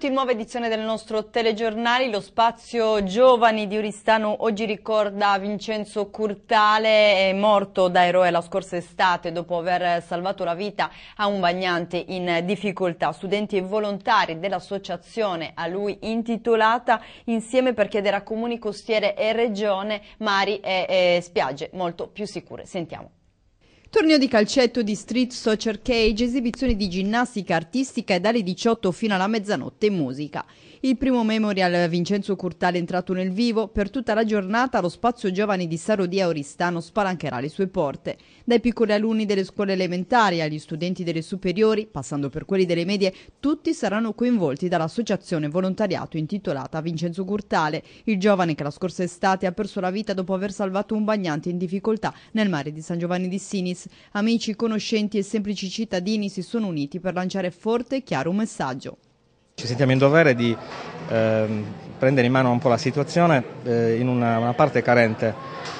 benvenuti, nuova edizione del nostro telegiornale. Lo spazio giovani di Uristano oggi ricorda Vincenzo Curtale, morto da eroe la scorsa estate dopo aver salvato la vita a un bagnante in difficoltà. Studenti e volontari dell'associazione a lui intitolata insieme per chiedere a comuni costiere e regione mari e, e spiagge molto più sicure. Sentiamo. Torneo di calcetto di street soccer cage, esibizioni di ginnastica artistica e dalle 18 fino alla mezzanotte musica. Il primo memorial Vincenzo Curtale è entrato nel vivo, per tutta la giornata lo spazio giovani di Sarodia Oristano spalancherà le sue porte. Dai piccoli alunni delle scuole elementari agli studenti delle superiori, passando per quelli delle medie, tutti saranno coinvolti dall'associazione volontariato intitolata Vincenzo Curtale, il giovane che la scorsa estate ha perso la vita dopo aver salvato un bagnante in difficoltà nel mare di San Giovanni di Sinis Paris. Amici, conoscenti e semplici cittadini si sono uniti per lanciare forte e chiaro un messaggio. Ci sentiamo in dovere di eh, prendere in mano un po' la situazione eh, in una, una, parte carente,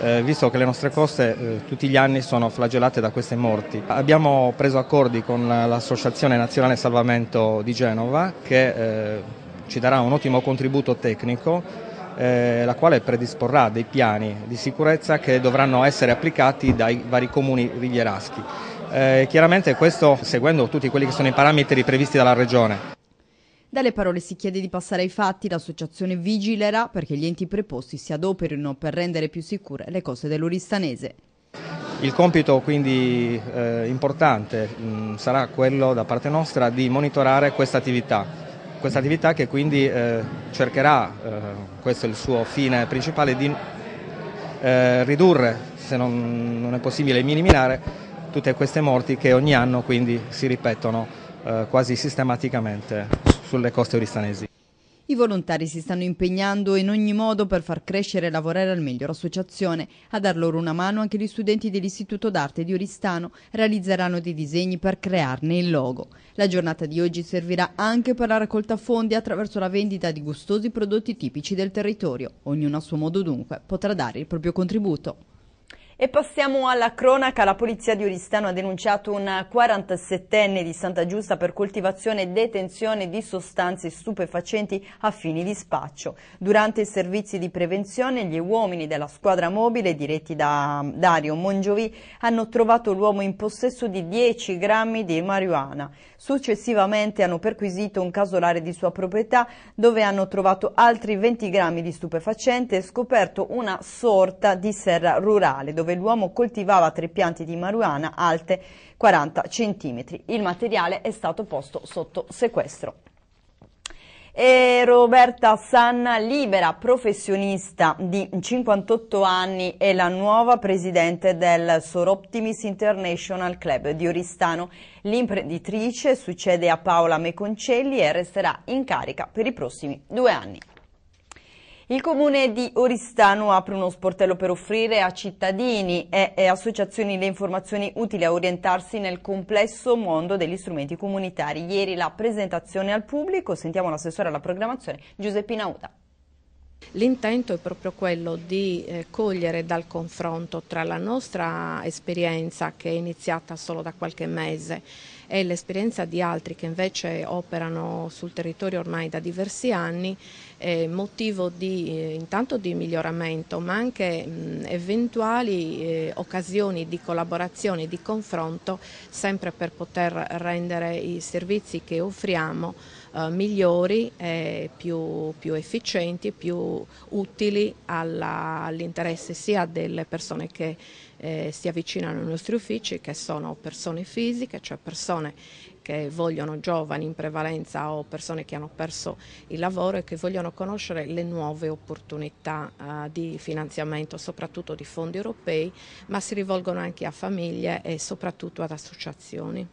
eh, visto che le nostre coste eh, tutti gli anni sono flagellate da queste morti. Abbiamo preso accordi con l'Associazione Nazionale Salvamento di Genova che eh, ci darà un ottimo contributo tecnico eh, la quale predisporrà dei piani di sicurezza che dovranno essere applicati dai vari comuni rivieraschi. Eh, chiaramente questo seguendo tutti quelli che sono i parametri previsti dalla Regione. Dalle parole si chiede di passare ai fatti, l'associazione vigilerà perché gli enti preposti si adoperino per rendere più sicure le cose dell'Uristanese. Il compito quindi eh, importante mh, mm, sarà quello da parte nostra di monitorare questa attività, questa attività che quindi eh, cercherà, eh, questo è il suo fine principale, di eh, ridurre, se non, non, è possibile eliminare, tutte queste morti che ogni anno quindi si ripetono eh, quasi sistematicamente sulle coste oristanesi. I volontari si stanno impegnando in ogni modo per far crescere e lavorare al meglio l'associazione. A dar loro una mano anche gli studenti dell'Istituto d'Arte di Oristano realizzeranno dei disegni per crearne il logo. La giornata di oggi servirà anche per la raccolta fondi attraverso la vendita di gustosi prodotti tipici del territorio. Ognuno a suo modo dunque potrà dare il proprio contributo. E passiamo alla cronaca. La polizia di Oristano ha denunciato un 47enne di Santa Giusta per coltivazione e detenzione di sostanze stupefacenti a fini di spaccio. Durante i servizi di prevenzione gli uomini della squadra mobile diretti da Dario Mongiovi hanno trovato l'uomo in possesso di 10 grammi di marijuana. Successivamente hanno perquisito un casolare di sua proprietà dove hanno trovato altri 20 grammi di stupefacente e scoperto una sorta di serra rurale dove l'uomo coltivava tre piante di marijuana alte 40 cm. Il materiale è stato posto sotto sequestro. E Roberta Sanna, libera professionista di 58 anni, è la nuova presidente del Soroptimis International Club di Oristano. L'imprenditrice succede a Paola Meconcelli e resterà in carica per i prossimi due anni. Il comune di Oristano apre uno sportello per offrire a cittadini e, associazioni le informazioni utili a orientarsi nel complesso mondo degli strumenti comunitari. Ieri la presentazione al pubblico, sentiamo l'assessore alla programmazione Giuseppina Uta. L'intento è proprio quello di eh, cogliere dal confronto tra la nostra esperienza che è iniziata solo da qualche mese e l'esperienza di altri che invece operano sul territorio ormai da diversi anni eh, motivo di, eh, intanto di miglioramento ma anche mh, eventuali eh, occasioni di collaborazione, di confronto sempre per poter rendere i servizi che offriamo eh, migliori, più, più, efficienti, più utili all'interesse all sia delle persone che eh, si avvicinano ai nostri uffici che sono persone fisiche, cioè persone che vogliono giovani in prevalenza o persone che hanno perso il lavoro e che vogliono conoscere le nuove opportunità eh, di finanziamento, soprattutto di fondi europei, ma si rivolgono anche a famiglie e soprattutto ad associazioni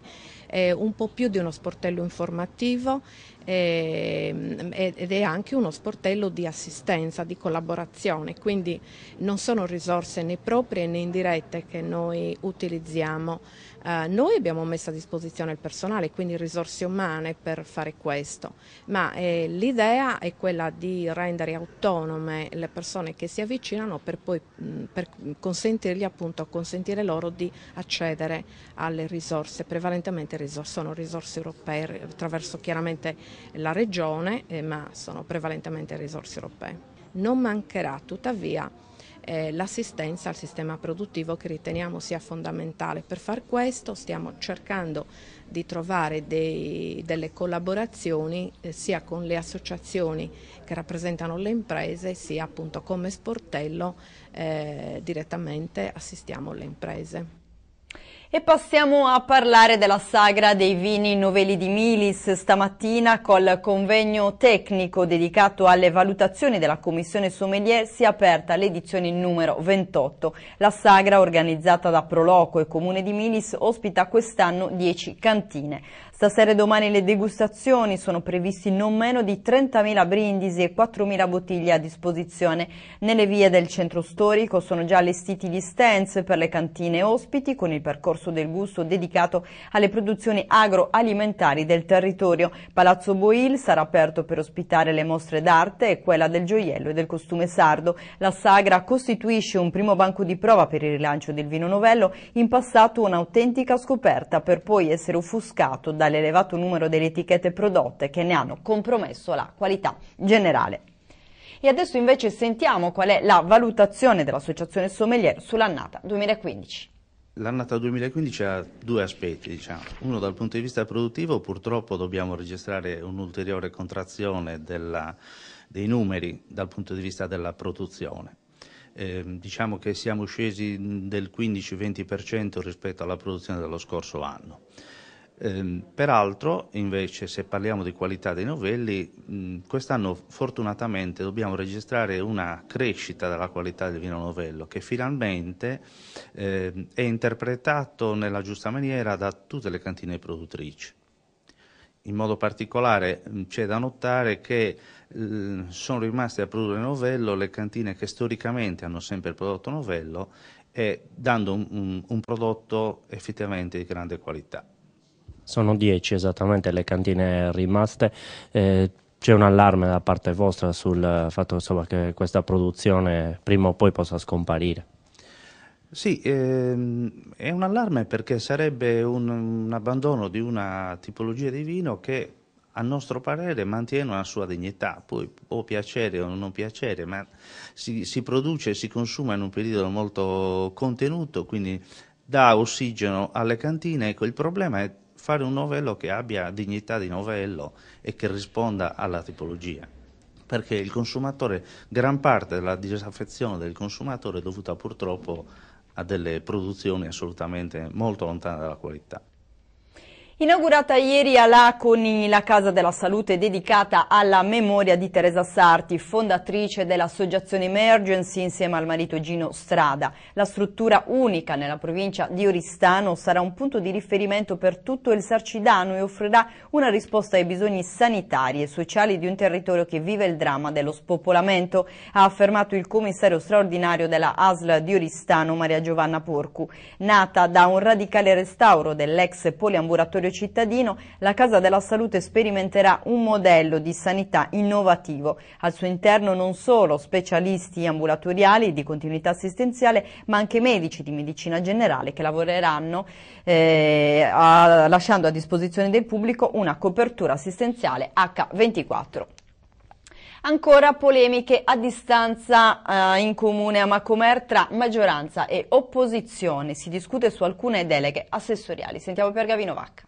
eh, un po' più di uno sportello informativo ehm, ed è anche uno sportello di assistenza, di collaborazione, quindi non sono risorse né proprie né indirette che noi utilizziamo. Eh, noi abbiamo messo a disposizione il personale, quindi risorse umane per fare questo, ma eh, l'idea è quella di rendere autonome le persone che si avvicinano per poi mh, mm, per consentirgli appunto, consentire loro di accedere alle risorse, prevalentemente risorse sono risorse europee attraverso chiaramente la regione, eh, ma sono prevalentemente risorse europee. Non mancherà tuttavia eh, l'assistenza al sistema produttivo che riteniamo sia fondamentale. Per far questo stiamo cercando di trovare dei, delle collaborazioni eh, sia con le associazioni che rappresentano le imprese sia appunto come sportello eh, direttamente assistiamo le imprese. E passiamo a parlare della sagra dei vini novelli di Milis. Stamattina col convegno tecnico dedicato alle valutazioni della Commissione Sommelier si è aperta l'edizione numero 28. La sagra organizzata da Proloco e Comune di Milis ospita quest'anno 10 cantine. Stasera e domani le degustazioni sono previsti non meno di 30.000 brindisi e 4.000 bottiglie a disposizione. Nelle vie del centro storico sono già allestiti gli stands per le cantine ospiti con il percorso del gusto dedicato alle produzioni agroalimentari del territorio. Palazzo Boil sarà aperto per ospitare le mostre d'arte e quella del gioiello e del costume sardo. La sagra costituisce un primo banco di prova per il rilancio del vino novello, in passato un'autentica scoperta per poi essere offuscato dalle l'elevato numero delle etichette prodotte che ne hanno compromesso la qualità generale. E adesso invece sentiamo qual è la valutazione dell'Associazione Sommelier sull'annata 2015. L'annata 2015 ha due aspetti, diciamo. uno dal punto di vista produttivo purtroppo dobbiamo registrare un'ulteriore contrazione della, dei numeri dal punto di vista della produzione. Eh, diciamo che siamo scesi del 15-20% rispetto alla produzione dello scorso anno. Ehm, peraltro, invece, se parliamo di qualità dei novelli, quest'anno fortunatamente dobbiamo registrare una crescita della qualità del vino novello che finalmente eh, è interpretato nella giusta maniera da tutte le cantine produttrici. In modo particolare c'è da notare che sono rimaste a produrre novello le cantine che storicamente hanno sempre prodotto novello e dando un, un, un prodotto effettivamente di grande qualità. Sono 10 esattamente le cantine rimaste. Eh, c'è un allarme da parte vostra sul fatto insomma, che questa produzione prima o poi possa scomparire? Sì, ehm, è un allarme perché sarebbe un, un, abbandono di una tipologia di vino che a nostro parere mantiene una sua dignità, poi può piacere o non piacere, ma si, si produce e si consuma in un periodo molto contenuto, quindi dà ossigeno alle cantine. Ecco, il problema è fare un novello che abbia dignità di novello e che risponda alla tipologia perché il consumatore, gran parte della disaffezione del consumatore è dovuta purtroppo a delle produzioni assolutamente molto lontane dalla qualità. Inaugurata ieri a Laconi la Casa della Salute dedicata alla memoria di Teresa Sarti, fondatrice dell'associazione Emergency insieme al marito Gino Strada. La struttura unica nella provincia di Oristano sarà un punto di riferimento per tutto il Sarcidano e offrirà una risposta ai bisogni sanitari e sociali di un territorio che vive il dramma dello spopolamento, ha affermato il commissario straordinario della ASL di Oristano Maria Giovanna Porcu. Nata da un radicale restauro dell'ex poliamburatore territorio cittadino, la Casa della Salute sperimenterà un modello di sanità innovativo. Al suo interno non solo specialisti ambulatoriali di continuità assistenziale, ma anche medici di medicina generale che lavoreranno eh, a, lasciando a disposizione del pubblico una copertura assistenziale H24. Ancora polemiche a distanza eh, in comune a Macomer tra maggioranza e opposizione. Si discute su alcune deleghe assessoriali. Sentiamo per Gavino Vacca.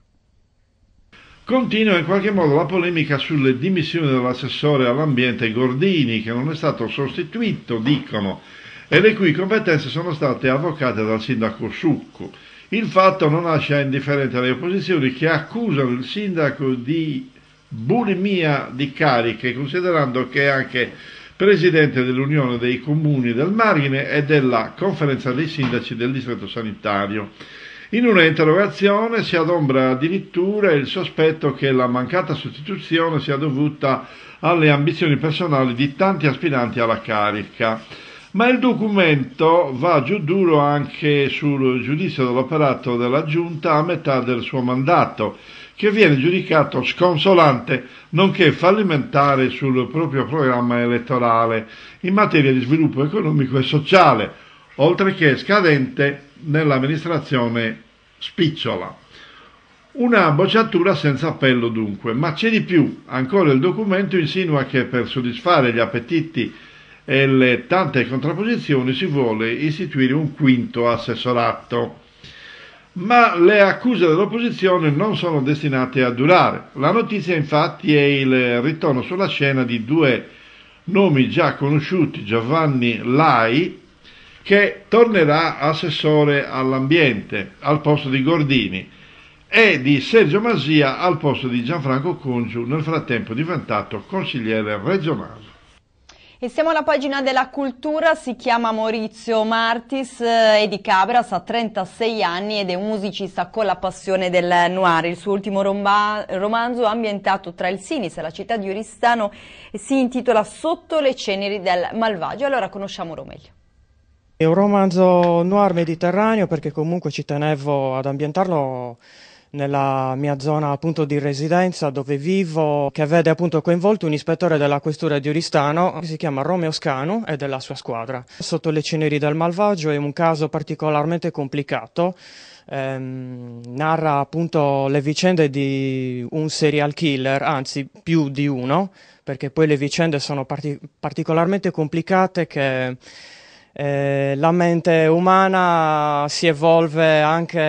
Continua in qualche modo la polemica sulle dimissioni dell'assessore all'ambiente Gordini, che non è stato sostituito, dicono, e le cui competenze sono state avvocate dal sindaco Succo. Il fatto non lascia indifferente le opposizioni che accusano il sindaco di bulimia di cariche, considerando che è anche presidente dell'Unione dei Comuni del Margine e della Conferenza dei Sindaci del Distretto Sanitario. In una interrogazione si adombra addirittura il sospetto che la mancata sostituzione sia dovuta alle ambizioni personali di tanti aspiranti alla carica. Ma il documento va giù duro anche sul giudizio dell'operato della Giunta a metà del suo mandato, che viene giudicato sconsolante nonché fallimentare sul proprio programma elettorale in materia di sviluppo economico e sociale, oltre che scadente nell'amministrazione spicciola. Una bocciatura senza appello dunque, ma c'è di più, ancora il documento insinua che per soddisfare gli appetiti e le tante contrapposizioni si vuole istituire un quinto assessorato. Ma le accuse dell'opposizione non sono destinate a durare. La notizia infatti è il ritorno sulla scena di due nomi già conosciuti, Giovanni Lai che tornerà assessore all'ambiente al posto di Gordini e di Sergio Masia al posto di Gianfranco Congiu, nel frattempo diventato consigliere regionale. E siamo alla pagina della cultura, si chiama Maurizio Martis, eh, è di Cabras, ha 36 anni ed è un musicista con la passione del noir. Il suo ultimo romanzo, ambientato tra il Sinis e la città di Oristano, si intitola Sotto le ceneri del malvagio. Allora conosciamolo meglio. È un romanzo noir mediterraneo perché comunque ci tenevo ad ambientarlo nella mia zona appunto di residenza dove vivo, che vede appunto coinvolto un ispettore della questura di Oristano che si chiama Romeo Scanu e della sua squadra. Sotto le ceneri del malvagio è un caso particolarmente complicato. Ehm, narra appunto le vicende di un serial killer, anzi più di uno, perché poi le vicende sono parti- particolarmente complicate che eh, la mente umana si evolve anche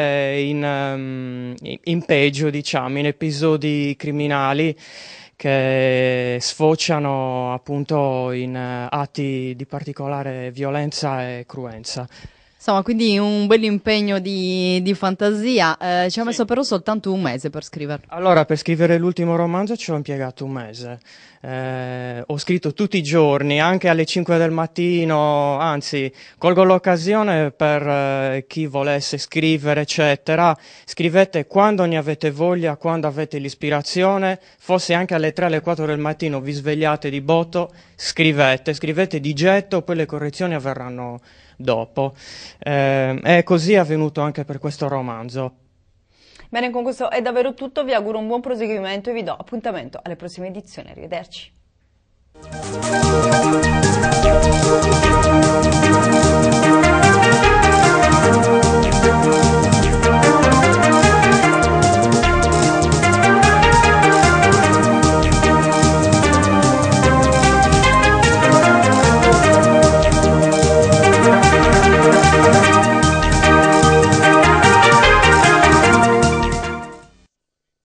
in, ehm, in peggio, diciamo, in episodi criminali che sfociano appunto in eh, atti di particolare violenza e cruenza. Insomma, quindi un bel impegno di, di fantasia. Eh, ci ha messo però soltanto un mese per scrivere. Allora, per scrivere l'ultimo romanzo ci ho impiegato un mese. Eh, ho scritto tutti i giorni, anche alle 5 del mattino, anzi, colgo l'occasione per eh, chi volesse scrivere, eccetera. Scrivete quando ne avete voglia, quando avete l'ispirazione, forse anche alle 3, alle 4 del mattino vi svegliate di botto, scrivete, scrivete di getto, poi le correzioni avverranno dopo. Eh, è così avvenuto anche per questo romanzo. Bene, con questo è davvero tutto, vi auguro un buon proseguimento e vi do appuntamento alle prossime edizioni. Arrivederci.